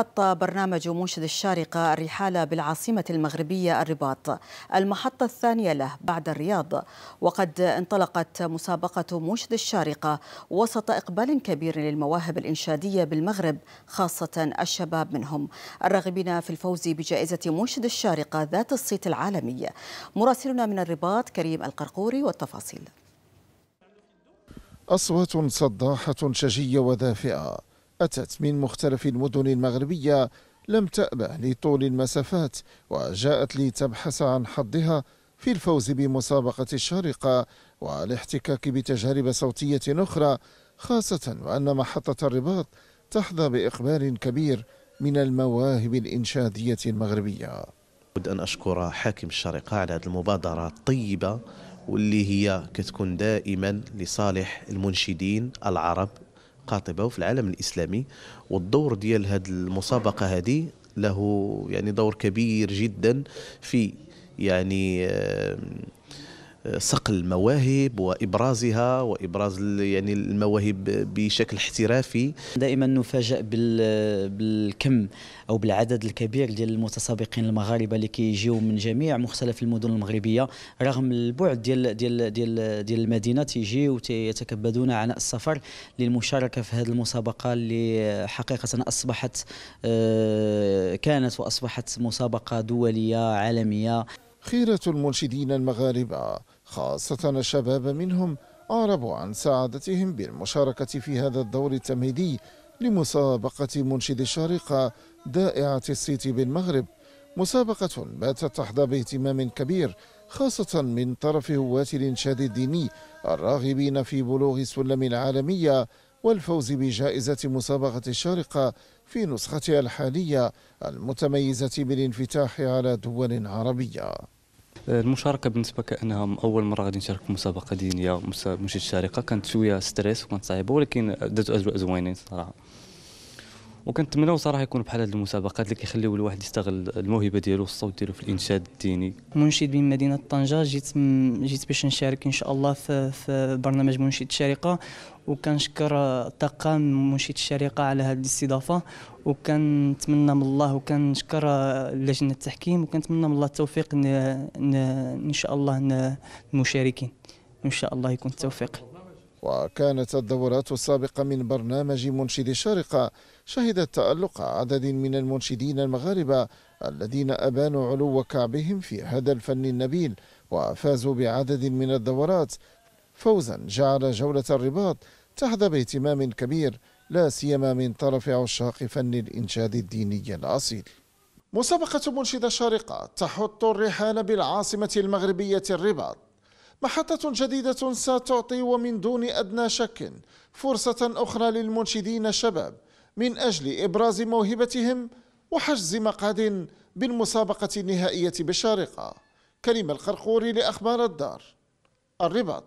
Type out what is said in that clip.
حط برنامج موشد الشارقة الرحالة بالعاصمة المغربية الرباط المحطة الثانية له بعد الرياض وقد انطلقت مسابقة موشد الشارقة وسط إقبال كبير للمواهب الإنشادية بالمغرب خاصة الشباب منهم الراغبين في الفوز بجائزة موشد الشارقة ذات الصيت العالمي مراسلنا من الرباط كريم القرقوري والتفاصيل أصوات صداحة شجية ودافئة أتت من مختلف المدن المغربية لم تأبه لطول المسافات وجاءت لتبحث عن حظها في الفوز بمسابقة الشارقة والاحتكاك بتجارب صوتية أخرى خاصة وأن محطة الرباط تحظى بإقبال كبير من المواهب الإنشادية المغربية أود أن أشكر حاكم الشارقة على هذه المبادرة الطيبة واللي هي كتكون دائما لصالح المنشدين العرب قاطبه وفي العالم الاسلامي والدور ديال هذه المسابقه هذه له يعني دور كبير جدا في يعني صقل المواهب وابرازها وابراز يعني المواهب بشكل احترافي دائما نفاجئ بالكم او بالعدد الكبير ديال المتسابقين المغاربه اللي كيجيو من جميع مختلف المدن المغربيه رغم البعد ديال ديال ديال ديال المدينه تيجيو ويتكبدون عناء السفر للمشاركه في هذه المسابقه اللي حقيقه اصبحت آه، كانت واصبحت مسابقه دوليه عالميه خيرة المنشدين المغاربة خاصة الشباب منهم أعربوا عن سعادتهم بالمشاركة في هذا الدور التمهيدي لمسابقة منشد الشارقة دائعة الصيت بالمغرب مسابقة باتت تحظى باهتمام كبير خاصة من طرف هواة الإنشاد الديني الراغبين في بلوغ السلم العالمية والفوز بجائزة مسابقة الشارقة في نسختها الحالية المتميزة بالانفتاح على دول عربية المشاركه بالنسبه كانها اول مره غادي نشارك في مسابقه دينيه مش الشارقه كانت شويه ستريس وكانت صعيبه ولكن دازو اجواء زوينين صراحه وكنتمناو صراحه يكون بحال هذه المسابقات اللي كيخليو الواحد يستغل الموهبه ديالو والصوت ديالو في الانشاد الديني منشد من مدينه طنجه جيت جيت باش نشارك ان شاء الله في, في برنامج منشد الشارقه وكنشكر طاقم منشد الشارقه على هذه الاستضافه وكنتمنى من الله وكنشكر لجنه التحكيم وكنتمنى من الله التوفيق ان ان شاء الله المشاركين ان شاء الله يكون التوفيق وكانت الدورات السابقة من برنامج منشد الشارقة شهدت تألق عدد من المنشدين المغاربة الذين أبانوا علو كعبهم في هذا الفن النبيل وفازوا بعدد من الدورات فوزا جعل جولة الرباط تحظى باهتمام كبير لا سيما من طرف عشاق فن الإنشاد الديني الأصيل مسابقة منشد الشارقة تحط الرحال بالعاصمة المغربية الرباط محطة جديدة ستعطي ومن دون أدنى شك فرصة أخرى للمنشدين الشباب من أجل إبراز موهبتهم وحجز مقعد بالمسابقة النهائية بالشارقة كريم القرقوري لأخبار الدار الرباط